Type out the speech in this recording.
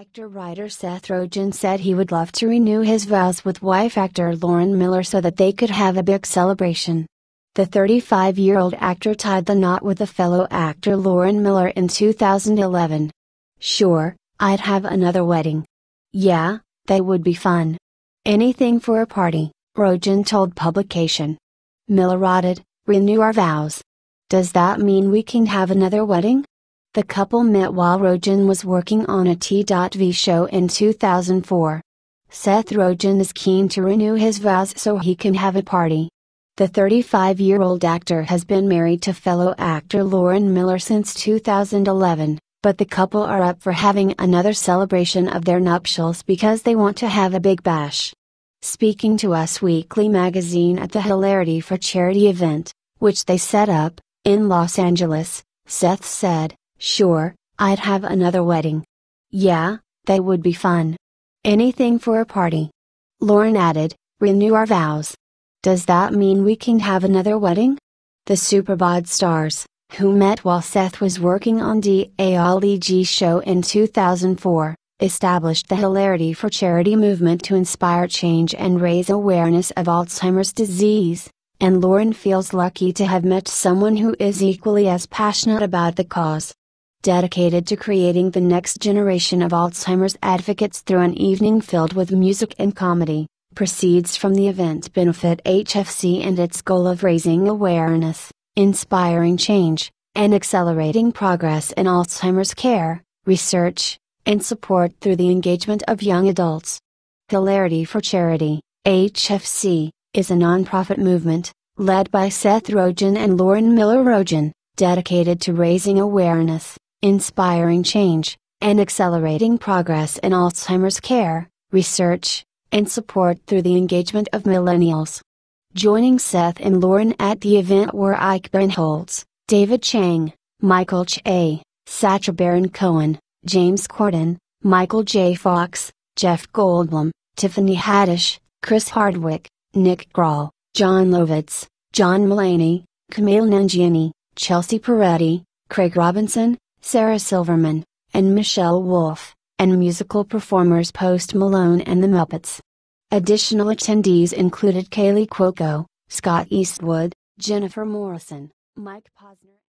Actor-writer Seth Rogen said he would love to renew his vows with wife actor Lauren Miller so that they could have a big celebration. The 35-year-old actor tied the knot with a fellow actor Lauren Miller in 2011. Sure, I'd have another wedding. Yeah, that would be fun. Anything for a party, Rogen told publication. Miller added, renew our vows. Does that mean we can have another wedding? The couple met while Rogen was working on a T.V show in 2004. Seth Rogen is keen to renew his vows so he can have a party. The 35 year old actor has been married to fellow actor Lauren Miller since 2011, but the couple are up for having another celebration of their nuptials because they want to have a big bash. Speaking to Us Weekly magazine at the Hilarity for Charity event, which they set up, in Los Angeles, Seth said, Sure, I'd have another wedding. Yeah, that would be fun. Anything for a party. Lauren added, renew our vows. Does that mean we can have another wedding? The Superbod stars, who met while Seth was working on the ALEG show in 2004, established the Hilarity for Charity movement to inspire change and raise awareness of Alzheimer's disease, and Lauren feels lucky to have met someone who is equally as passionate about the cause dedicated to creating the next generation of Alzheimer's advocates through an evening filled with music and comedy, proceeds from the event Benefit HFC and its goal of raising awareness, inspiring change, and accelerating progress in Alzheimer's care, research, and support through the engagement of young adults. Hilarity for Charity, HFC, is a nonprofit movement, led by Seth Rogen and Lauren Miller Rogen, dedicated to raising awareness, inspiring change, and accelerating progress in Alzheimer's care, research, and support through the engagement of millennials. Joining Seth and Lauren at the event were Ike Bernholtz, David Chang, Michael Che, Sacha Baron Cohen, James Corden, Michael J. Fox, Jeff Goldblum, Tiffany Haddish, Chris Hardwick, Nick Grawl, John Lovitz, John Mullaney, Camille Nangiani, Chelsea Peretti, Craig Robinson, Sarah Silverman, and Michelle Wolf, and musical performers Post Malone and the Muppets. Additional attendees included Kaylee Cuoco, Scott Eastwood, Jennifer Morrison, Mike Posner.